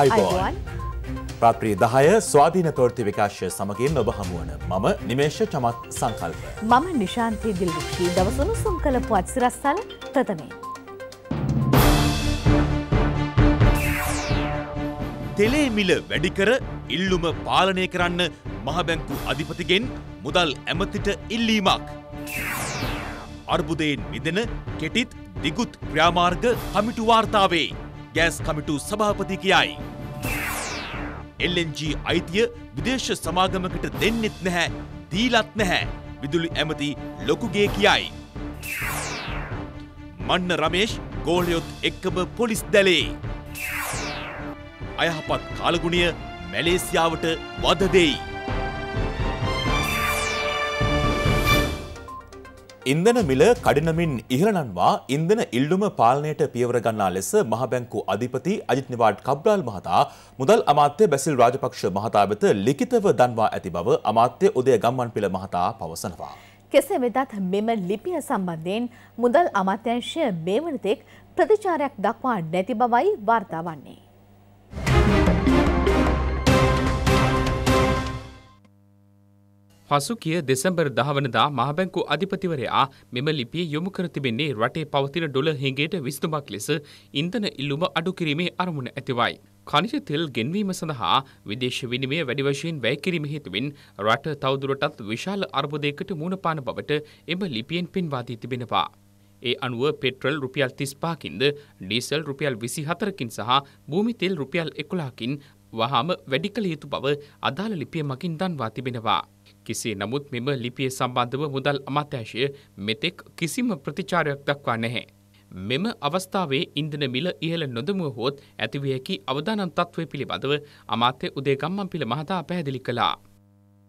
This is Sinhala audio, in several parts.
අයිබෝන් රාත්‍රී දහය ස්වාධීන තොරති විකාශය සමගින් ඔබ හමුවන මම නිමේෂ චමත් සංකල්ප. මම නිශාන්තී දිල්ගුක්ෂී දවසුණුසුම් කළ පුවත්සිරස්සල ප්‍රථමේ. තෙලේමිල වැඩිකර ඉල්ලුම පාලනය කරන්න මහබැංකු අධිපතිගෙන් මුදල් ඇමතිට ඉල්ලීමක්. අර්බුදයෙන් මිදෙන කෙටිත් දිගුත් ක්‍රියාමාර්ග කමිටු වාර්තාවේ. ගෑස් කමිටු සභාපති කියයි. එල්ජ අයිතිය විදේශ සමාගමකට දෙන්නෙත් නැහැ දීලත් නැහැ විදුලි ඇමති ලොකුගේ කියයි. මන්න රමේෂ් ගෝලයොත් එක්කම පොලිස් දැලේ. අයහපත් කාලගුණිය මැලේසියාවට වදදෙයි. ඉන්දන මිල කඩිනමින් ඉහළනන්වා ඉන්දන ඉල්ලුම පාලනයට පියවරගන්නා ලෙස මහබැංකු අධිපති අජිත් නිවාඩ් කබ්්‍රාල් මහතා මුදල් අමාත්‍ය බැසිල් රාජපක්ෂ මහතා වෙත ලිඛිතව දන්වා ඇති බව අමාත්‍ය උදය ගම්මන් පිළ මහතා පවසනවා. කෙසේ වෙතත් මෙම ලිපිය සම්බන්ධයෙන් මුදල් අමාත්‍යංශය මේ වනතෙක් ප්‍රතිචාරයක් දක්වා නැති බවයි වාර්තා වන්නේ. පසුගිය දෙසැම්බර් දහවනදා මහබැංකු අධිපතිවරයා මෙම ලිපිය යොමු කර තිබෙන්නේ රටේ පවතින ඩොල හිඟයට විසඳුමක් ලෙස ඉන්ධන ඉල්ලුම අඩු කිරීමේ අරමුණ ඇතිවයි. කනිෂ තෙල් ගෙන්වීම සඳහා විදේශ විනිමය වැඩි වශයෙන් වැය කිරීම හේතුවෙන් රට තවදුරටත් විශාල අර්බුදයකට මුණපාන බවට එම ලිපියෙන් පෙන්වා දී තිබෙනවා. ඒ අනුව පෙට්‍රල් රුපියල් 35කින්ද ඩීසල් රුපියල් 24කින් සහ භූමි තෙල් රුපියල් 11කින් වහාම වැඩි කළ යුතු බව අදාළ ලිපිය මගින් දන්වා තිබෙනවා. කෙසේ නමුත් මෙම ලිපිය සම්බන්ධව මුදල් අමාත්‍යංශය මෙතෙක් කිසිම ප්‍රතිචාරයක් දක්වා නැහැ. මෙම අවස්ථාවේ ඉන්ධන මිල ඉහළ නොදමුව හොත් ඇතිවිය හැකි අවදානම් තත්ත්වය පිළිබඳව අමාත්‍ය උදේ ගම්මන්පිල මහතා පැහැදිලි කළා.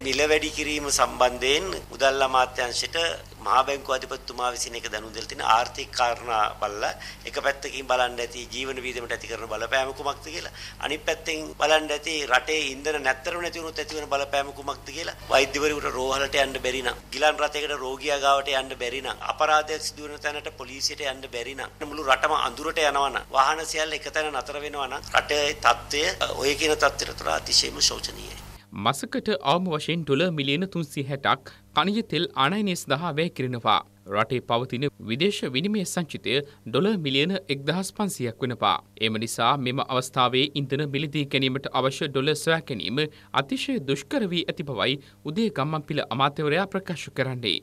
මිල වැඩි කිරීම සම්බන්ධයෙන් මුදල් අමාත්‍යාංශයට මහා බැංකු අධිපතිතුමා විසින් එක දැනුම් දෙලා තියෙන ආර්ථික කාරණා බලලා එක පැත්තකින් බලන්න ඇති ජීවන විදීමට ඇති කරන බලපෑම කුමක්ද කියලා අනිත් පැත්තෙන් බලන්න ඇති රටේ ඉන්ධන නැත්තරම නැති වුණොත් ඇති වෙන බලපෑම කුමක්ද කියලා වෛද්‍යවරයෙකුට රෝහලට යන්න බැරි නම් ගිලන් රථයකට රෝගියා ගාවට යන්න බැරි නම් අපරාධයක් සිදු වෙන තැනට පොලිසියට යන්න බැරි නම් මුළු රටම අඳුරට යනවා නම් වාහන සියල්ල එක තැන නතර වෙනවා නම් රටේ තත්ත්වය ඔය කියන තත්ත්වයට අතිශයම ශෝචනීයයි මසකට අවම වශයෙන් ඩොල මිලියන තුන්සි හැටක් කණජ තෙල් අනයිනය සඳහා වැය කරනවා. රටේ පවතින විදේශ විනිමය සංචිතය ඩොල මිලියන එක්දහස් පන්සියක් වෙනපා. එම නිසා මෙම අවස්ථාවේ ඉන්දන මිලදී ගැනීමට අවශ්‍ය ඩොල සොයාකැනීම අතිශය දුෂ්කර වී ඇති බවයි උදේ ගම්මන් පිළ අමාත්‍යවරයා ප්‍රකාශ කරන්නේ.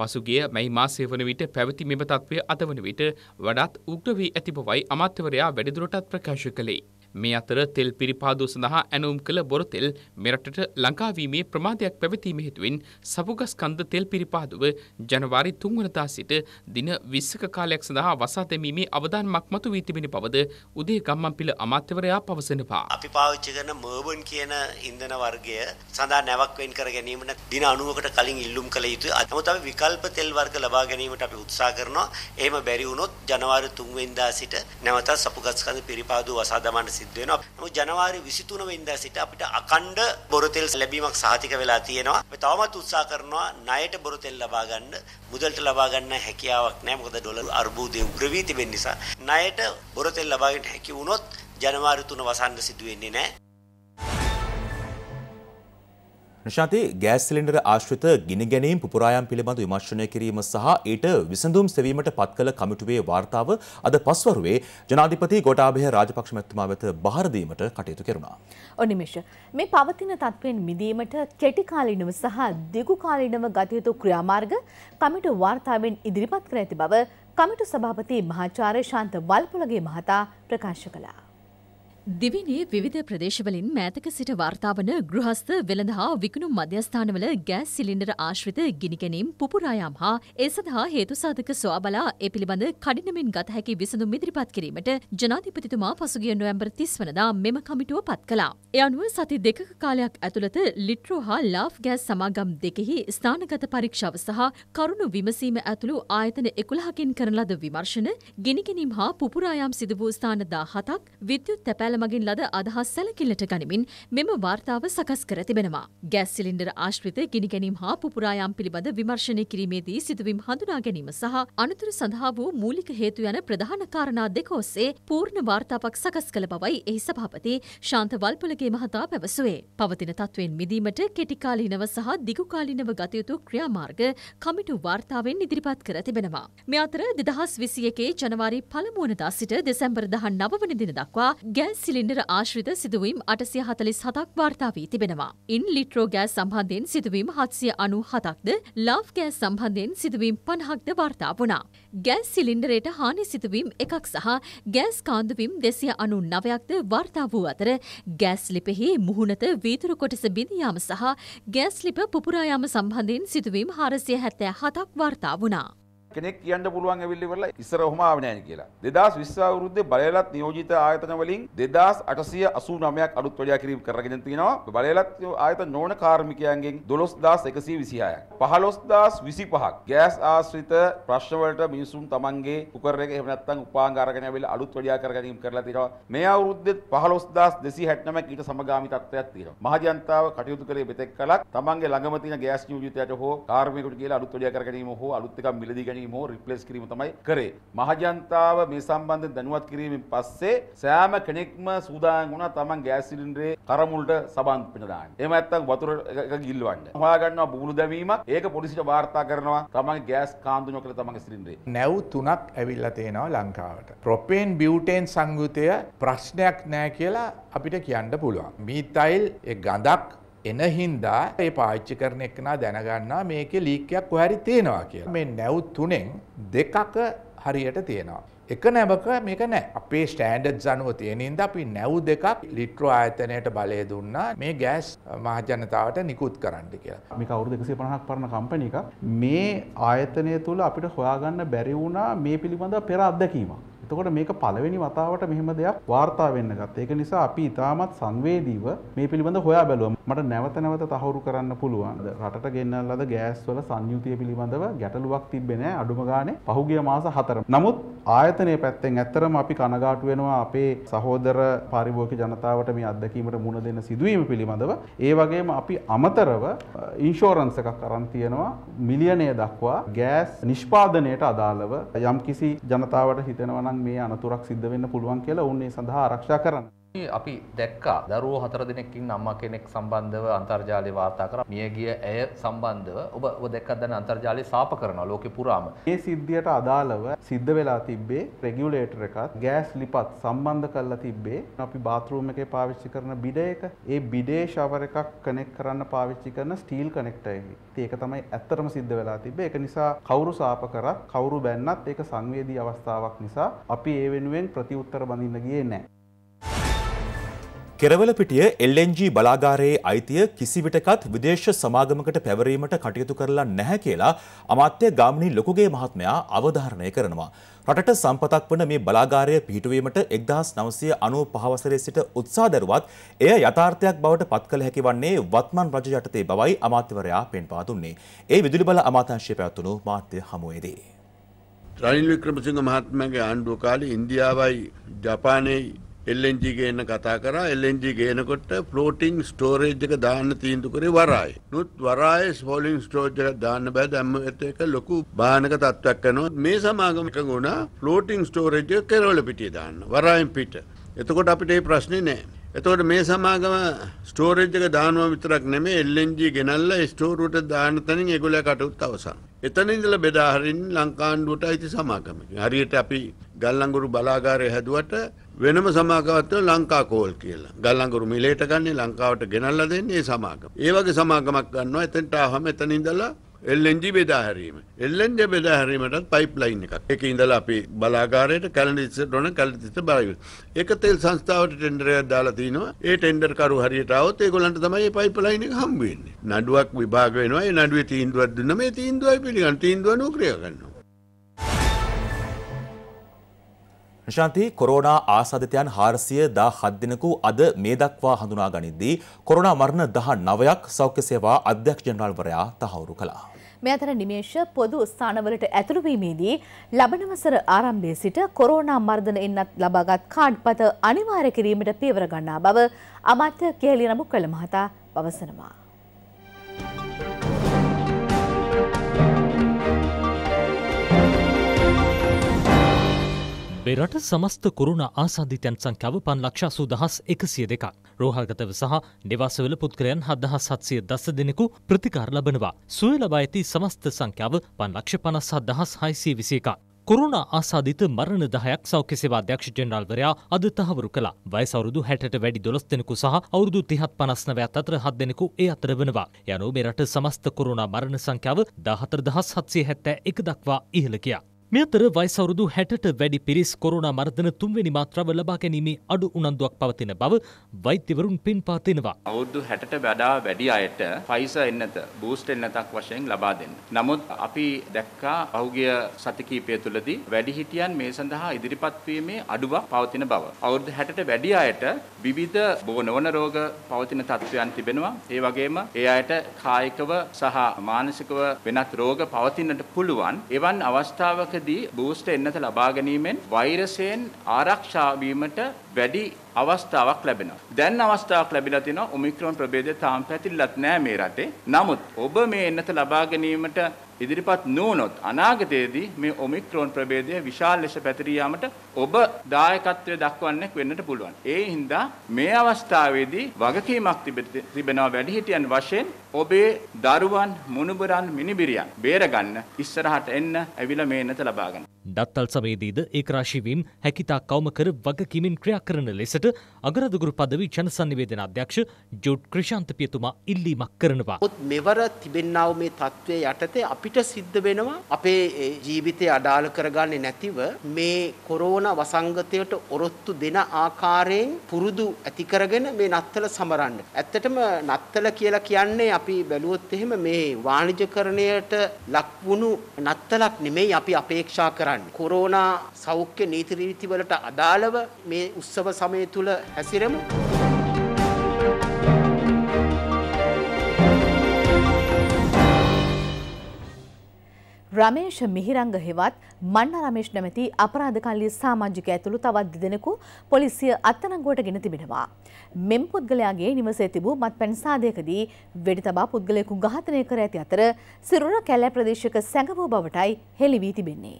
පසුගිය මැයි මාසය වන විට පැවති මෙම තත්ත්වය අතවන විට වඩාත් උග්‍ර වී ඇති බවයි අමාත්‍යවරයා වැඩිදුරටත් ප්‍රකාශ කළේ. මේ අතර තෙල් පිරිපාදු සඳහා ඇනුම් කළ බොරතෙල් මෙරටට ලංකාවීමේ ප්‍රමාදයක් පැවතීම හේතුවෙන් සපුගස්කන්ධ තෙල් පිරිපාදුව ජනවාරි තුන්වනතා සිට දින විස්සක කාලයක් සඳහා වසා දැමීමේ අවධානමක් මතු වී තිබෙන බවද උදේ ගම්මන්පිල අමාත්‍යවරයා පවසනවා. අපි පාවිච්චි කරන මර්බන් කියන ඉන්ධන වර්ගය සඳහා නැවක් වෙන් කර ගැනීමට දින 90කට කලින් ඉල්ලුම් කළ යුතුයි. නමුත් අපි විකල්ප තෙල් වර්ග ලබා ගැනීමට අපි උත්සාහ කරනවා. එහෙම බැරි වුණොත් ජනවාරි 3 වෙනිදා සිට නැවතත් සපුගස්කන්ධ පිරිපාදුව වසා දමන්න සිද්ධ වෙනවා. නමුත් ජනවාරි 23 වෙනිදා සිට අපිට අකණ්ඩ බොරතෙල් ලැබීමක් සහතික වෙලා තියෙනවා. අපි තවමත් උත්සාහ කරනවා ණයට බොරතෙල් ලබා ගන්න, මුදලට ලබා ගන්න හැකියාවක් නැහැ. මොකද ඩොලර් අර්බුදයේ උග්‍ර වී තිබෙන නිසා ණයට බොරතෙල් ලබා ගන්න හැකි වුණොත් ජනවාරි 3 වසන්ද සිදු වෙන්නේ නැහැ. නිශාති ගෑස් සිලින්ඩර ආශ්‍රිත ගිනි ගැනීම් පුපුරායම් පිළිබඳ විමර්ශනය කිරීම සහ ඊට විසඳුම් සෙවීමට පත් කළ කමිටුවේ වාර්තාව අද පස්වරුවේ ජනාධිපති ගෝඨාභය රාජපක්ෂ මැතිතුමා වෙත බහර දීමට කටයුතු කෙරුණා. ඔනිමේෂ මේ පවතින තත්ත්වයෙන් මිදීමට කෙටි කාලීනව සහ දිගු කාලීනව ගත යුතු ක්‍රියාමාර්ග කමිටු වාර්තාවෙන් ඉදිරිපත් කර ඇති බව කමිටු සභාපති මහාචාර්ය ශාන්ත වල්පොලගේ මහතා ප්‍රකාශ කළා. දිවිනේ විධ ප්‍රදේශවලින් මෑතක සිට වාර්තාාවන ගෘහස්ත වෙළඳ හා විකුණු මධ්‍යස්ථානවල ගෑස් සිලින්ඩර ආශ්විත ගිනිකැනීම් පුපුරායම් හා ඒ සඳහා හේතු සාධක ස්වාබලා ඒ පිළිබඳ කඩිනමින් ගත හැකි විසඳුම් ඉදිරිපත් කිරීමට ජනාධිපතිතුමා පසුගිය නොවැම්බර් තිස්වනදා මෙම කමිටුව පත් කලා. එ අනුව සති දෙක කාලයක් ඇතුළත ලිට්‍රෝ හා ලාෆ් ගෑස් සමාගම් දෙකෙහි ස්ථානගත පරීක්ෂාව සහ කරුණු විමසීම ඇතුළු ආයතන එකුළහකින් කරන ලද විමර්ශන ගිනිකැනීම් හා පුපුරායම් සිදුවූ ස්ථාන දා හතක් විද්‍යුත් තැපැල මගින් ලද අදහස් සැලකිල්ලට ගනිමින් මෙම වාර්තාව සකස් කර තිබෙනවා. ගෑස් සිලින්ඩර ආශ්‍රිත ගිනිගැනීම් හා පුපුරායම් පිළිබඳ විමර්ශනය කිරීමේදී සිදුවීම් හඳුනා ගැනීම සහ අනතුරු සඳහා වූ මූලික හේතු යන ප්‍රධාන කාරණා දෙක ඔස්සේ පූර්ණ වාර්තාවක් සකස් කළ බවයි එහි සභාපති ශාන්ත වල්පලගේ මහතා පැවසුවේ. පවතින තත්ත්වයෙන් මිදීමට කෙටිකාලීනව සහ දිගුකාලීනව ගතයුතු ක්‍රියාමාර්ග කමිටු වාර්තාවෙන් ඉදිරිපත් කර තිබෙනවා. මේ අතර දෙදහස් විසි එකේ ජනවාරි පළමුුවනදා සිට දෙසැම්බර් දහන් නවවනදින දක්වා ගෑස් සිලින්ඩර ආශ්‍රිත සිදුවීම් අටසිය හතලිස් හතක් වාර්තා වී තිබෙනවා. ඉන් ලිට්‍රෝ ගෑස් සම්බන්ධයෙන් සිදුවීම් හත්සිය අනු හතක්ද ලාව් ගෑස් සම්බන්ධයෙන් සිදුවීම් පණහක්ද වාර්තා වුණා. ගෑස් සිලින්ඩරයට හානි සිදුවීම් එකක් සහ ගෑස් කාන්දුවීම් දෙසිය අනු නවයක්ද වාර්තා වූ අතර ගෑස් ලිපෙහි මුහුණත වීතුරු කොටස බිඳයාම සහ ගෑස් ලිප පුපුරායාම සම්බන්ධයෙන් සිදුවීම් හාරසිය හැත්තෑ හතක් වාර්තා වුණා. කෙනෙක් කියන්න පුළුවන් ඇවිල්ලි කරලා ඉස්සර ඔහොම ආවේ නැහැ කියලා. 2020 අවුරුද්දේ බලයලත් නියෝජිත ආයතන වලින් 2889ක් අලුත් වඩා කිරීම කරගෙන තියෙනවා. බලයලත් ආයතන නොවන කාර්මිකයන්ගෙන් 12126ක්. 15025ක් ගෑස් ආශ්‍රිත ප්‍රශ්න වලට මිනිසුන් තමන්ගේ කුකර් එක එහෙම නැත්නම් උපාංග අරගෙන ඇවිල්ලා අලුත් වඩා කරගැනීම් කරලා තියෙනවා. මේ අවුරුද්දේ 15269ක් ඊට සමගාමී තත්ත්වයක් තියෙනවා. මහජනතාව කටයුතු කරේ මෙතෙක් කලක් තමන්ගේ ළඟම තියෙන ගෑස් නියෝජිතයට හෝ කාර්මිකයෙකුට කියලා අලුත් වඩා කරගැනීම හෝ අලුත් එකක් මිලදී ගැනීමෝ රිප්ලේස් කිරීම තමයි කරේ. මහජනතාව මේ සම්බන්ධයෙන් දැනුවත් කිරීමෙන් පස්සේ සෑම කෙනෙක්ම සූදානම් වුණා තමන් ගෑස් සිලින්ඩරේ කරමුලට සබන් පිනදාන්න. එහෙම නැත්නම් වතුර එක ගිල්ලවන්න. හොයාගන්නවා බුබුලු දැමීමක්. ඒක පොලිසියට වාර්තා කරනවා. තමන්ගේ ගෑස් කාන්දුනෝ කියලා තමන්ගේ සිලින්ඩරේ. නැව් තුනක් ඇවිල්ලා තේනවා ලංකාවට. ප්‍රොපේන් බියුටේන් සංයුතය ප්‍රශ්නයක් නෑ කියලා අපිට කියන්න පුළුවන්. මීතයිල් ඒ ගඳක් එන හින්දා ඒ පාච්චි කරන එක්නා දැනගන්නා මේකේ ලීක්කයක් කොහරි තියෙනවා කියලා. මේ නැව් තුනෙන් දෙකක හරියට තියෙනවා. එක නැවක මේක නෑ. අපේ ස්ටෑන්ඩඩ්ස් අනුව තියෙන හින්දා අපි නැව් දෙකක් ලිට්‍රෝ ආයතනයට බලය දුන්නා මේ ගෑස් මහජනතාවට නිකුත් කරන්න කියලා. මේක අවුරුදු 150ක් පරණ කම්පැනි එකක්. මේ ආයතනය තුල අපිට හොයාගන්න බැරි වුණා මේ පිළිබඳ පෙර අත්දැකීමක්. එතකොට මේක පළවෙනි වතාවට මෙහෙම දෙයක් වාර්තා වෙන්න ගත්තා. ඒක නිසා අපි ඉතාමත් සංවේදීව මේ පිළිබඳ හොයා බැලුවා. මට නැවත නැවත තහවුරු කරන්න පුළුවන්. රටට ගෙන්නල්ලද ගෑස් වල සංයුතිය පිළිබඳව ගැටලුවක් තිබ්බේ නැහැ අඩුම ගානේ පහුගිය මාස 4. නමුත් ආයතනයේ පැත්තෙන් ඇත්තරම අපි කනගාටු වෙනවා අපේ සහෝදර පාරිභෝගික ජනතාවට මේ අත්දැකීමට මුහුණ දෙන්න සිදුවීම පිළිබඳව. ඒ වගේම අපි අමතරව ඉන්ෂෝරන්ස් එකක් අරන් තියෙනවා මිලියනය දක්වා ගෑස් නිෂ්පාදනයට අදාළව යම්කිසි ජනතාවට හිතනවා නම් මේ අනතුරක් සිද්ධ වෙන්න පුළුවන් කියලා ඔවුන් ඒ සඳහා ආරක්ෂා කරනවා. අපි දැක්කා දරුවෝ හතර දෙනෙක්කින් අම්මා කෙනෙක් සම්බන්ධව අන්තර්ජාලය වාර්තා කරා. මියගිය ඇය සම්බන්ධව ඔබ ඔබ දැක්කත් දැන් අන්තර්ජාලය සාප කරනවා ලෝකෙ පුරාම. මේ සිද්ධියට අදාළව සිද්ධ වෙලා තිබ්බේ රෙගියුලේටර් එකත් ගෑස් ලිපත් සම්බන්ධ කරලා තිබ්බේ. අපි බාත්රූම් එකේ පාවිච්චි කරන බිඩ එක ඒ බිඩේ ෂවර් එකක් කනෙක් කරන්න පාවිච්චි කරන ස්ටීල් කනෙක්ටර් එකයි. ඒක තමයි ඇත්තටම සිද්ධ වෙලා තිබ්බේ. ඒක නිසා කවුරු සාප කරත් කවුරු බැන්නත් ඒක සංවේදී අවස්ථාවක් නිසා අපි ඒ වෙනුවෙන් ප්‍රතිඋත්තර බඳින්න ගියේ නැහැ. කෙරවලපිටිය LNG බලාගාරයේ අයිතිය කිසිවිටකත් විදේශ සමාගමකට පැවරීමට කටයුතු කරලා නැහැ කියලා අමාත්‍ය ගාමිණී ලොකුගේ මහත්මයා අවධාරණය කරනවා. රටට සම්පතක් වන මේ බලාගාරය පිහිටුවීමට 1995 වසරේ සිට උත්සාහ දරුවත් එය යථාර්ථයක් බවට පත් කළ හැකි වන්නේ වත්මන් රජු යටතේ බවයි අමාත්‍යවරයා පෙන්වා දුන්නේ. ඒ විදුලි බල අමාත්‍යාංශය පැවැත්වුණු මාධ්‍ය හමුවේදී. රනිල් වික්‍රමසිංහ මහත්මයාගේ ආණ්ඩුව කාලේ ඉන්දියාවයි ජපානයයි එල්ලජි ගේන්න කතා කරා එල්ලජි ගේනකොට ෆලෝටිං ස්ටෝරේජ් එක දාන්න තීන්දු කරේ වරායි. නුත් වරාය ස්පෝලිං ස්ටෝජ් එක දාන්න බෑ දැම්ම ඇත එක ලොකු භානක තත්ත්වයක් කරනවා. මේ සමාගමක ගුණා ෆලෝටිං ස්ටෝරේජ් එක කෙරවල පිටිය දාන්න. වරායෙන් පිට. එතකොට අපිට මේ ප්‍රශ්නේ නෑ. එතකොට මේ සමාගම ස්ටෝරේජ් එක දානවා විතරක් නෙමෙයි එල්ලජි ගෙනල්ලා ස්ටෝරුවට දාන්න තැනින් ඒගොල්ලෝ කටයුත්ත අවසන්. එතන ඉඳලා බෙදා හරින්න ලංකාණ්ඩුවට අයිති සමාගමක. හරියට අපි ගල්ලංගුරු බලාගාරය හැදුවට වෙනම සමාගමත්ව ලංකා කෝල් කියලා. ගල්ලංගුරු මිලේට ගන්නේ ලංකාවට ගෙනල්ලා දෙන්නේ ඒ සමාගම. ඒ වගේ සමාගමක් ගන්නවා. එතෙන්ට ආවම එතන ඉඳලා LNG බෙදා හැරීම. LNG බෙදා හැරීමටත් පයිප්ලයින් එකක්. ඒක ඉඳලා අපි බලාගාරයට කැලණිස්සට ඕන කැලණිස්සට බලයි. ඒක තෙල් සංස්ථාවට ටෙන්ඩර් එකක් දාලා තිනවා. ඒ ටෙන්ඩර් කරු හරියට ආවොත් ඒගොල්ලන්ට තමයි මේ පයිප්ලයින් එක හම්බ වෙන්නේ. නඩුවක් විභාග වෙනවා. ඒ නඩුවේ තීන්දුවක් දුන්නම මේ තීන්දුවයි පිළිගන්න. තීන්දුව නෝක්‍රිය කරනවා. නිශාන්ති කොරෝනා ආසාධිතයන් හාරසිය දා හද්දිනකු අද මේ දක්වා හඳුනා ගනිද්දී කොරෝනා මරණ දහ නවයක් සෞඛ්‍ය සේවා අධ්‍යක්ෂ ජනරාල්වරයා තහවුරු කළා. මේ අතර නිමේෂ පොදු ස්ථානවලට ඇතුළු වීමේදී ලබන වසර ආරම්භයේ සිට කොරෝනා මර්ධන එන්නත් ලබාගත් කාඩ්පත අනිවාර්ය කිරීමට පියවර ගන්නා බව අමාත්‍ය කෙහෙලිය නමු කළ මහතා පවසනවා. අපේ රට සමස්ත කොරුණ ආසාධිතයන් සංඛ්‍යාව පන් ලක්ෂසූ දහස් එකසිය දෙකක් රෝහල්ගතව සහ නිවාසවල පුද්ගලයන් හදහස් හත්සිය දස දෙනෙකු ප්‍රතිකාර ලබනවා. සුව ලබා ඇති සමස්ත සංඛ්‍යාව පන් ලක්ෂ පනස් හත් දහස් හයිසිය විසේකක්. කොරුණ ආසාධිත මරණ දහයක් සෞඛ්‍ය සේවා අධ්‍යක්ෂ ජෙනරාල්වරයා අද තහවුරු කළා. වයස අවුරුදු 60ට වැඩි 12 දෙනෙකු සහ අවුරුදු 30 59ත් අතර 7 දෙනෙකු ඒ අතර වෙනවා. යනු මේ රට සමස්ත කොරුණ මරණ සංඛ්‍යාව 14771 දක්වා ඉහළ ගියා. මෙතර වයිසවරුදු හැටට වැඩි පිරිස් කොරුණ මර්ධන තුන්වෙනි මාත්‍රාව ලබා ගැනීමේ අඩු උනන්දුවක් පවතින බව වෛද්‍යවරුන් පින් පාතිනවා. අවුරුදු හැටට වඩා වැඩි අයට ෆයිස එන්නත බූස්ට එන්නතක් වශයෙන් ලබා දෙන්න. නමුත් අපි දැක්කා පහුගිය සති කිහිපය තුළදී වැඩිහිටියන් මේ සඳහා ඉදිරිපත් වීමේ අඩුවක් පවතින බව. අවුරුදු හැටට වැඩි අයට විවිධ බෝනවන රෝග පවතින තත්ත්වයන් තිබෙනවා. ඒ වගේම ඒ අයට කායිකව සහ මානසිකව වෙනත් රෝග පවතින්නට පුළුවන්. එවන් අවස්ථාවක අවස්ථාවකදී බූස්ටර් එන්නත ලබා ගැනීමෙන් වෛරසයෙන් ආරක්ෂා වීමට වැඩි අවස්ථාවක් ලැබෙනවා. දැන් අවස්ථාවක් ලැබිලා තිනවා ඔමික්‍රොන් ප්‍රභේදය තාම පැතිරලත් නෑ මේ රටේ. නමුත් ඔබ මේ එන්නත ලබා ගැනීමට ඉදිරිපත් නොවුනොත් අනාගතයේදී මේ ඔමික්‍රෝන් ප්‍රභේදය විශාල ලෙස පැතිරී යාමට ඔබ දායකත්වය දක්වන්නෙක් වෙන්නට පුළුවන්. ඒ හින්දා මේ අවස්ථාවේදී වගකීමක් තිබෙනවා වැඩිහිටියන් වශයෙන් ඔබේ දරුවන්, මුණුබරන්, මිනිබිරියන් බේරගන්න ඉස්සරහට එන්න ඇවිල්ලා මේ නැත ලබා ගන්න. දත්තල් සමයේදීද ඒකරාශී වීම හැකිතා කවම කර වගකීමින් ක්‍රියා කරන ලෙසට අගරදුගුරු පදවි ජනසන්නිවේදන අධ්‍යක්ෂ ජුඩ් ක්‍රිෂාන්ත පියතුමා ඉල්ලීමක් කරනවා. මෙවර තිබෙන්නා වූ මේ තත්ත්වයේ යටතේ අපි අපිට සිද්ධ වෙනවා අපේ ජීවිතය අඩාල කරගන්නේ නැතිව මේ කොරෝනා වසංගතයට ඔරොත්තු දෙන ආකාරයෙන් පුරුදු ඇති කරගෙන මේ නත්තල සමරන්න. ඇත්තටම නත්තල කියලා කියන්නේ අපි බැලුවොත් එහෙම මේ වාණිජකරණයට ලක්වුණු නත්තලක් නෙමෙයි අපි අපේක්ෂා කරන්නේ. කොරෝනා සෞඛ්‍ය නීති රීති වලට අදාළව මේ උත්සව සමය තුල හැසිරෙමු. රමේෂ් මිහිරංග හෙවත් මන්න රමේෂ් නැමැති අපරාධකල්ලි සාමාජික ඇතුළු තවත් දෙදෙනෙකු පොලිසිය අත්අඩංගුවට ගෙන තිබෙනවා. මෙම පුද්ගලයාගේ නිවසේ තිබූ මත්පැන් සාදයකදී වෙඩි තබා පුද්ගලයෙකු ඝාතනය කර ඇති අතර සිරුර කැලෑ ප්‍රදේශයක සැඟවූ බවටයි හෙළි වී තිබෙන්නේ.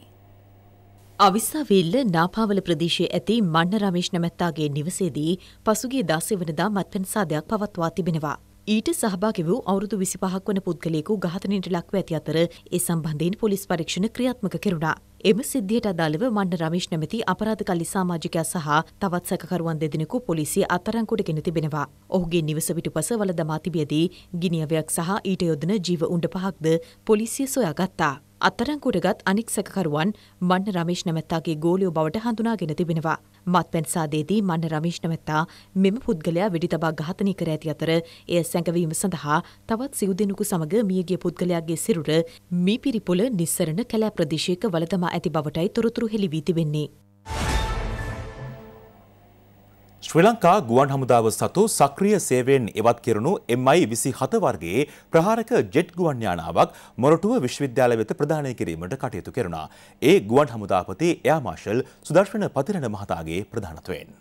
අවිස්සාවිල්ල නාපාවල ප්‍රදේශයේ ඇති මන්න රමේෂ් නැමැත්තාගේ නිවසේදී පසුගිය 16 වෙනිදා මත්පැන් සාදයක් පවත්වා තිබෙනවා. ඊට සහභාගි වූ අවුරුදු 25ක් වන පුද්ගලයෙකු ඝාතනයට ලක්ව ඇති අතර ඒ සම්බන්ධයෙන් පොලිස් පරීක්ෂණ ක්‍රියාත්මක කෙරුණා. එම සිද්ධියට අදාළව මන්න රමේෂ් නැමැති අපරාධකාරී සමාජිකයා සහ තවත් සැකකරුවන් දෙදෙනෙකු පොලිසිය අත්අඩංගුවට ගෙන තිබෙනවා. ඔහුගේ නිවස පිටුපස වළදමා තිබියදී ගිනියවයක් සහ ඊට යොදන ජීව උණ්ඩ පහක්ද පොලිසිය සොයාගත්තා. අත්තරංකුටගත් අනික් සැකකරුවන් මන්න රමේෂ් නැමැත්තාගේ ගෝලියෝ බවට හඳුනාගෙන තිබෙනවා. මත්පැන්සාදේදී මන්න රමේෂ් නැමැත්තා මෙම පුද්ගලයා වෙඩි තබා ඝාතනය කර ඇති අතර එය සැඟවීම සඳහා තවත් සිව් දෙනෙකු සමග මියගිය පුද්ගලයාගේ සිරුර මීපිරිපොළ නිස්සරණ කැලෑ ප්‍රදේශයක වලතමා ඇති බවටයි තොරතුරු හෙළි වී තිබෙන්නේ. ශ්‍රී ලංකා ගුවන් හමුදාව සතු සක්‍රිය සේවයෙන් එවත් කෙරුණු MI 27 වර්ගයේ ප්‍රහාරක ජෙට් ගුවන් යානාවක් මොරටුව විශ්වවිද්‍යාලය වෙත ප්‍රදානය කිරීමට කටයුතු කෙරුණා. ඒ ගුවන් හමුදාපති එයා මාෂල් සුදර්ශන පතිරණ මහතාගේ ප්‍රධානත්වයෙන්.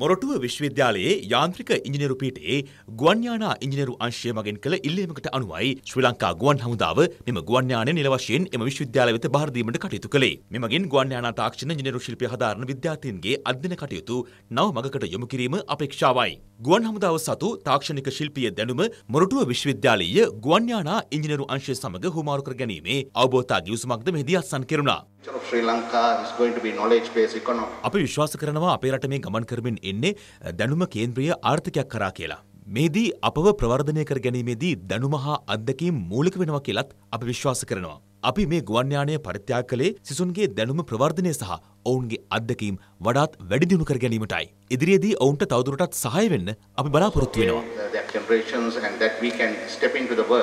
මොරටුව විශ්වවිද්‍යාලයේ යාන්ත්‍රික ඉංජිනේරු පීඨයේ ගුවන්යානා ඉංජිනේරු අංශය මගින් කළ ඉල්ලීමකට අනුවයි ශ්‍රී ලංකා ගුවන් හමුදාව මෙම ගුවන්යානය නිල වශයෙන් එම විශ්වවිද්‍යාලය වෙත බාර දීමට කටයුතු කළේ. මෙමගින් ගුවන්යානා තාක්ෂණ ඉංජිනේරු ශිල්පය හදාරන විද්‍යාර්ථීන්ගේ අධ්‍යයන කටයුතු නව මඟකට යොමු කිරීම අපේක්ෂාවයි. ගුවන් හමුදාව සතු තාක්ෂණික ශිල්පීය දැනුම මොරටුව විශ්වවිද්‍යාලීය ගුවන්යානා ඉංජිනේරු අංශය සමග හුමාරු කර ගැනීමේ අවබෝධතා ගිවිසුමක්ද මෙහිදී අත්සන් කෙරුණා. අපි විශ්වාස කරනවා අපේ රට මේ ගමන් කරමින් එන්නේ දැනුම කේන්ද්‍රීය ආර්ථිකයක් කරා කියලා. මේදී අපව ප්‍රවර්ධනය කර ගැනීමේදී දැනුම හා අත්දැකීම් මූලික වෙනවා කියලත් අපි විශ්වාස කරනවා. අපි මේ ගුවන්යානය පරිත්‍යාග කළේ සිසුන්ගේ දැනුම ප්‍රවර්ධනය සහ ඔවුන්ගේ අත්දැකීම් වඩාත් වැඩිදිුණු කර ගැනීමටයි. ඉදිරියේදී ඔවුන්ට තවදුරටත් සහය වෙන්න අපි බලාපොරොත්තු වෙනවා.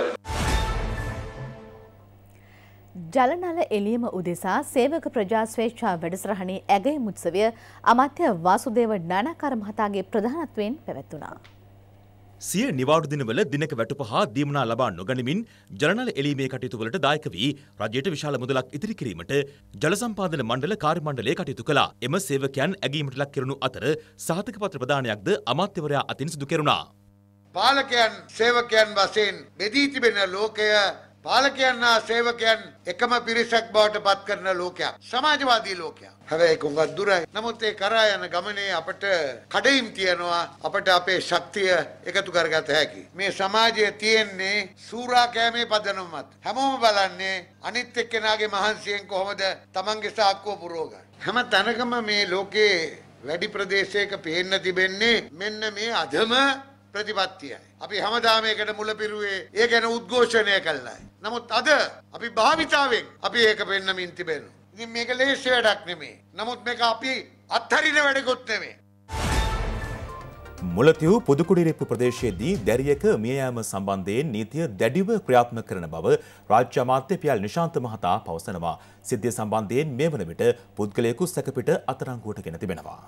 ජලනල එලියම උදෙසා සේවක ප්‍රජාස්වේච්ඡා වැඩසරහණේ ඇගේ මුත්සවය අමත්‍ය වාසුදේව නානාකර මහතාගේ ප්‍රධානත්වයෙන් පැවැත්වුණා. සිය නිවාඩු දිනවල දිනක වැටුප හා දීමනා ලබා නොගනිමින් ජලනල එලීමේ කටයුතුවලට දායක වී රජයට විශාල මුදලක් ඉතිරි කිරීමට ජල සම්පාදන මණ්ඩල කාර්යමණ්ඩලය කටයුතු කළා. එම සේවකයන් ඇගීමට ලක් කෙරුණු අතර සාධක පත්‍ර ප්‍රදානයක්ද අමාත්‍යවරයා අතින් සිදු කෙරුණා. පාලකයන් සේවකයන් වශයෙන් බෙදී තිබෙන ලෝකය පාලකයන් හා සේවකයන් එකම පිරිසක් බවට පත් කරන ලෝකයක් සමාජවාදී ලෝකයක්. හැබැයි ඒක උඟක් දුරයි. නමුත් ඒ කරා යන ගමනේ අපට කඩයිම් තියනවා අපට අපේ ශක්තිය එකතු කරගත හැකි. මේ සමාජය තියෙන්නේ සූරා කෑමේ පදනම මත. හැමෝම බලන්නේ අනිත් එක්කෙනාගේ මහන්සියෙන් කොහොමද Tamange සාක්කුව පුරව හැම තැනකම මේ ලෝකේ වැඩි ප්‍රදේශයක පේන්න තිබෙන්නේ මෙන්න මේ අධම ප්‍රතිපත්තියයි. අපි හැමදාම ඒකට මුලපිරුවේ ඒ ගැන උද්ඝෝෂණය කළායි. නමුත් අද අපි භාවිතාවෙන් අපි ඒක පෙන්නමින් තිබෙනවා. ඉතින් මේක ලේසි වැඩක් නෙමෙයි. නමුත් මේක අපි අත්හරින වැඩකුත් නෙමෙයි. මුලතිව් පුදුකුඩිරිප්පු ප්‍රදේශයේදී දැරියක මියෑම සම්බන්ධයෙන් නීතිය දැඩිව ක්‍රියාත්මක කරන බව රාජ්‍ය අමාත්‍ය පියල් නිශාන්ත මහතා පවසනවා. සිද්ධිය සම්බන්ධයෙන් මේ වන විට පුද්ගලයෙකු සැකපිට අතරංගුවට ගෙන තිබෙනවා.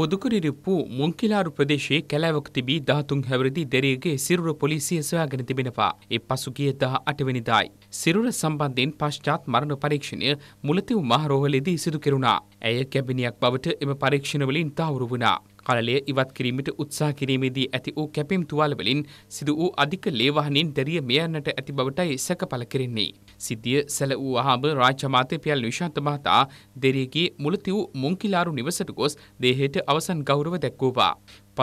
පුදුකරිරිප්පු මුංකිලාරු ප්‍රදේශයේ කැලෑවක තිබී ධාතුන් හැවරදි දෙරේගේ සිරුර පොලිසිය සොයාගෙන තිබෙනවා. ඒ පසුගිය දහ අටවැනිදායි. සිරුර සම්බන්ධයෙන් පශ්චාත් මරණ පරීක්ෂණය මුලතිව් මහ රෝහලේදී සිදු කෙරුණා. ඇය කැබිනියක් බවට එම පරීක්ෂණවලින් තහවුරු වුණා. කලලය ඉවත් කිරීමට උත්සාහ කිරීමේදී ඇති වූ කැපීම් තුවාලවලින් සිදු වූ අධික ලේවාහනින් දැරිය මෙයන්නට ඇති බවටයි සැකපල කෙරෙන්නේ. සිද්ධිය සැල වූ අහාම රාජ්‍යමාතය පියල් විශාන්ත මහතා දෙරියගේ මුලති වූ මුංකිලාරු නිවසට ගොස් දේහයට අවසන් ගෞරව දැක්වූවා.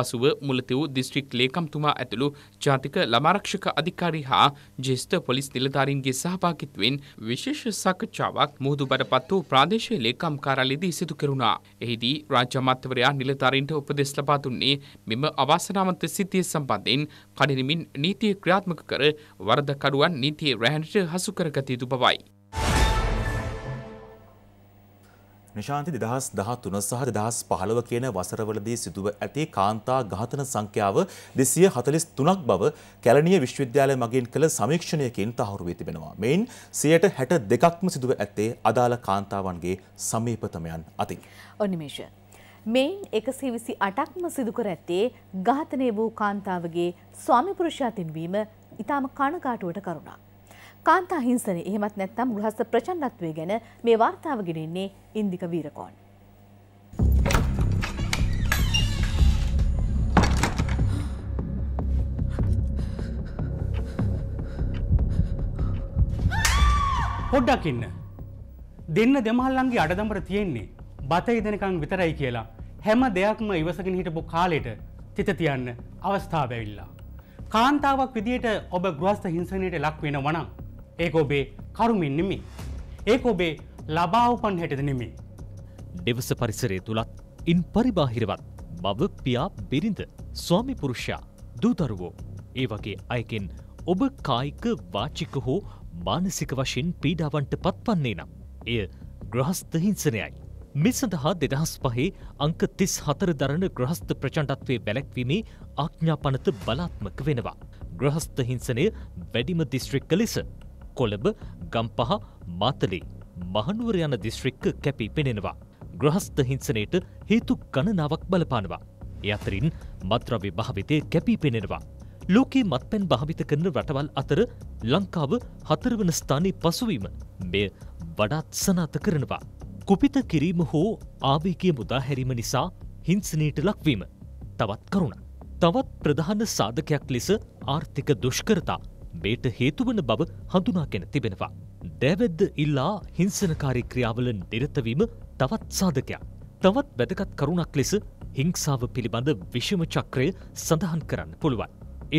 පසුව මුලතෙව් දිස්ත්‍රික් ලේකම්තුමා ඇතුළු ජාතික ළමාරක්ෂක අධිකාරි හා ජේෂ්ඨ පොලිස් නිලධාරීන්ගේ සහභාගිත්වෙන් විශේෂ සාකච්ඡාවක් මුහුදු බඩපත් වූ ප්‍රාදේශීය ලේකම් කාර්යාලයේදී සිදු කෙරුණා. එහිදී රාජ්‍ය අමාත්‍යවරයා නිලධාරීන්ට උපදෙස් ලබා දුන්නේ මෙම අවාසනාවන්ත සිද්ධිය සම්බන්ධයෙන් කඩිනමින් නීතිය ක්‍රියාත්මක කර වරදකරුවන් නීතියේ රැහැනට හසු කරගත යුතු බවයි. නිශාන්ති දෙදහස් දහත් වන සහ දෙදහස් පහළව කියන වසරවලදී සිදුව ඇති කාන්තා ඝාතන සංඛ්‍යාව දෙසිය හතලිස් තුනක් බව කැලනිය විශ්වවිද්‍යාලය මගින් කළ සමීක්ෂණයකින් තහවුරු වී තිබෙනවා. මෙයින් සියයට හැට දෙකක්ම සිදුව ඇත්තේ අදාළ කාන්තාවන්ගේ සමීපතමයන් අතින්. ඔනිමේෂ. මෙයින් එකසේ විසි අටක්ම සිදුකර ඇත්තේ ඝාතනය වූ කාන්තාවගේ ස්වාමිපුරුෂාතින්වීම ඉතාම කණකාටුවට කරුණක්. කාන්තා හිංසනය එහෙමත් නැත්නම් ගෘහස්ථ ප්‍රචණ්ඩත්වය ගැන මේ වාර්තාව ගෙනෙන්නේ ඉන්දික වීරකෝන්. පොඩ්ඩක් ඉන්න. දෙන්න දෙමහල්ලන්ගේ අඩදම්බර තියෙන්නේ බත ඉදෙනකන් විතරයි කියලා හැම දෙයක්ම ඉවසගෙන හිටපු කාලෙට තිත තියන්න අවස්ථාව ඇවිල්ලා. කාන්තාවක් විදියට ඔබ ගෘහස්ථ හිංසනයට ලක් වෙන වනම් ඒක ඔබේ කරුමින් නෙමි. ඒක ඔබේ ලබාවපන් හැටද නෙමේ. දෙවස පරිසරය තුළත් ඉන් පරිබාහිරවත් බව පියා බිරිඳ ස්වාමි පුරුෂයා දූතරුවෝ ඒ වගේ අයකෙන් ඔබ කායික වාචික හෝ මානසික වශයෙන් පීඩාවන්ට පත්වන්නේ නම් එය ග්‍රහස්ථ හිංසනයයි. මෙ සඳහා දෙදහස් පහේ අංක තිස් හතර දරන ග්‍රහස්ථ ප්‍රචණ්ඩත්වය වැලැක්වීමේ ආඥාපනත බලාත්මක වෙනවා. ග්‍රහස්ථ හිංසනය වැඩිම දිස්ත්‍රික්ක ලෙස කොළඹ ගම්පහ මාතලේ මහනුවර යන දිස්ශ්‍රික්ක කැපී පෙනෙනවා. ග්‍රහස්ථ හිංසනයට හේතු ගණනාවක් බලපානවා. එ අතරින් මත්‍රව්‍ය භාවිතය කැපී පෙනෙනවා. ලෝකයේ මත්පැන් භාවිත කරන රටවල් අතර ලංකාව හතරවන ස්ථානය පසුවීම මෙය වඩාත් සනාත කරනවා. කුපිත කිරීම හෝ ආවේගේ මුදා හැරීම නිසා හිංසනයට ලක්වීම තවත් කරුණ. තවත් ප්‍රධාන සාධකයක් ලෙස ආර්ථික දුෂ්කරතා මේට හේතුවන බව හඳුනාගෙන තිබෙනවා. දැවැද්ද ඉල්ලා හිංසනකාරී ක්‍රියාවල නිරතවීම තවත් සාධකයක්. තවත් වැදගත් කරුණක් ලෙස හිංක්සාව පිළිබඳ විෂම චක්‍රය සඳහන් කරන්න පුළුවන්.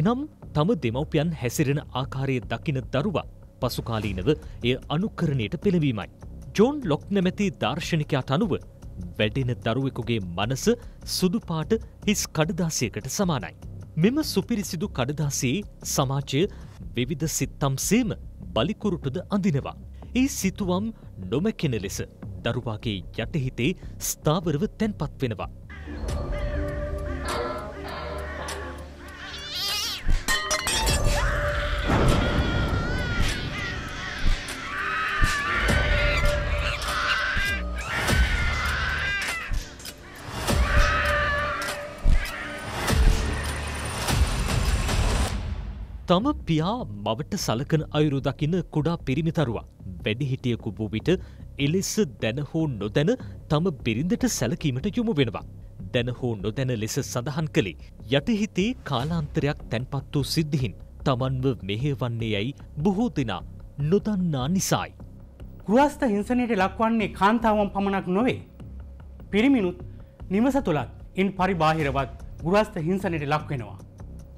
එනම් තම දෙමව්පියන් හැසිරෙන ආකාරය දකින දරුවා පසුකාලීනව එය අනුකරණයට පෙළවීමයි. ජෝන් ලොක් නැමැති දර්ශනිකයාට අනුව වැඩෙන දරුවෙකුගේ මනස සුදුපාට හිස් කඩදාසයකට සමානයි. මෙම සුපිරිසිදු කඩදාසේ සමාජය විවිධ සිත්තම් සේම බලිකුරුටුද අඳිනවා. ඒ සිතුවම් නොමැකෙන ලෙස දරුවාගේ යටහිතේ ස්ථාවරව තැන්පත් වෙනවා. තම පියා මවට සලකන අයුරු දකින කුඩා පිරිමිතරුවා වැඩිහිටියකු වූ විට එලෙස දැනහෝ නොදැන තම බිරිඳට සැලකීමට යොමු වෙනවා. දැනහෝ නොදැන ලෙස සඳහන් කළේ යටහිතේ කාලාන්තරයක් තැන්පත් වූ සිද්ධිහින් තමන්ව මෙහෙවන්නේ යැයි බොහෝ දෙනා නොදන්නා නිසායි. ගෘහස්ථ හිංසනයට ලක්වන්නේ කාන්තාවන් පමණක් නොවේ. පිරිමිනුත් නිවස තුළත් ඉන් පරිබාහිරවත් ගෘහස්ථ හිංසනයට ලක්වෙනවා.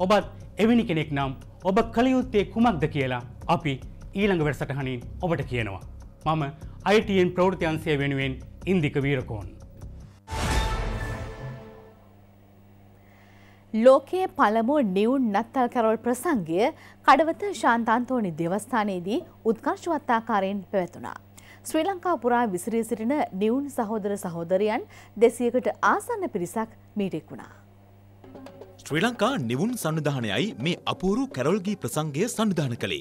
ඔබත් එවැනි කෙනෙක් නම් ඔබ කළයුත්තේ කුමක්ද කියලා අපි ඊළඟ වැඩසටහනින් ඔබට කියනවා. මම අයිටන් ප්‍රෘතියන්සය වෙනුවෙන් ඉන්දික වීරකෝන්. ලෝකයේ පළමු නිවුන් නත්තල් කරවල් ප්‍රසංගය කඩවත ශාන්තන්තෝනි දෙවස්ථානයේදී උත්කර්ශවත්තාකාරයෙන් පැවැතුනා. ශ්‍රී ලංකා පුරා විසිරී සිටින නිවුන් සහෝදර සහෝදරයන් දෙසියකට ආසන්න පිරිසක් මීටෙක් වුණා. ශ්‍රී ලංකා නිවුන් සන්නිධානයයි මේ අපූරු කැරොල්ගී ප්‍රසංගය සන්නිධාන කළේ.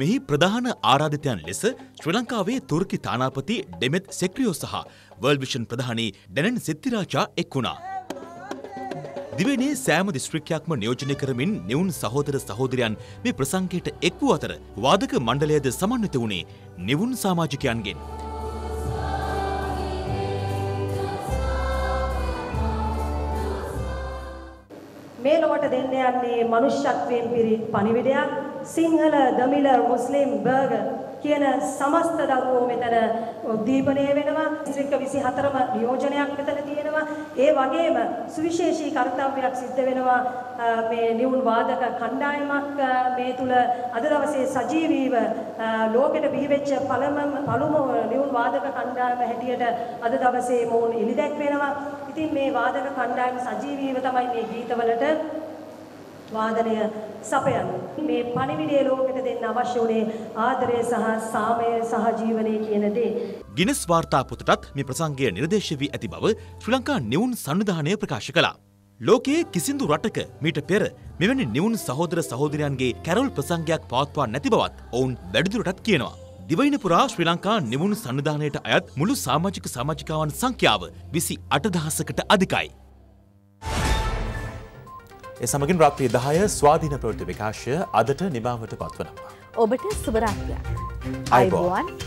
මෙහි ප්‍රධාන ආරාධිතයන් ලෙස ශ්‍රී ලංකාවේ තුර්කි තානාපති ඩෙමෙත් සෙක්‍රියෝ සහ වර්ල්විෂන් ප්‍රධානී ඩැනන් සිත්තිරාචා එක් වුණා. දිවනේ සෑම දිස්ත්‍රික්කයක්ම නියෝජනය කරමින් නිවුන් සහෝදර සහෝදරයන් මේ ප්‍රසංගයට එක් වූ අතර වාදක මණ්ඩලයද සමන්විත වුණේ නිවුන් සාමාජිකයන්ගෙන්. මේ ලොවට දෙන්න යන්නේ මනුෂ්‍යත්වයෙන් පිරි පණිවිඩයක් සිංහල දමිළ මුස්ලිම් බර්ග කියන සමස්ත දරුවෝ මෙතන උද්දීපනය වෙනවා ත්‍රික 24ම නියෝජනයක් මෙතන තියෙනවා ඒ වගේම සුවිශේෂී කාර්යයක් සිද්ධ වෙනවා මේ නියුන් වාදක කණ්ඩායමක් මේ තුල අද දවසේ සජීවීව ලෝකෙට බිහිවෙච්ච පළම පළමු නියුන් වාදක කණ්ඩායම හැටියට අද දවසේ මොවුන් ඉලිදැක් වෙනවා ඉතින් මේ වාදක කණ්ඩායම සජීවීව තමයි මේ ගීතවලට වාදනය සපයන්නේ. මේ පණිවිඩය ලෝකෙට දෙන්න අවශ්‍ය උනේ ආදරය සහ සාමය සහ ජීවනය කියන දේ. ගිනස් වාර්තා පොතටත් මේ ප්‍රසංගය නිර්දේශ වී ඇති බව ශ්‍රී ලංකා නිවුන් සංවිධානය ප්‍රකාශ කළා. ලෝකයේ කිසිදු රටක මීට පෙර මෙවැනි නිවුන් සහෝදර සහෝදරයන්ගේ කැරොල් ප්‍රසංගයක් පවත්වා නැති බවත් ඔවුන් වැඩිදුරටත් කියනවා. දිවයින පුරා ශ්‍රී ලංකා නිවුණු සන්නිධානයට අයත් මුළු සාමාජික සමාජිකාවන් සංඛ්‍යාව විසි අටදහසකට අධිකයි. එ සමගින් රාත්‍රී දහය ස්වාධීන ප්‍රවෘති විකාශය අදට නිමාවට පත්වනවා. ඔබට සුබරාත්‍රයක්. අයිබෝන්.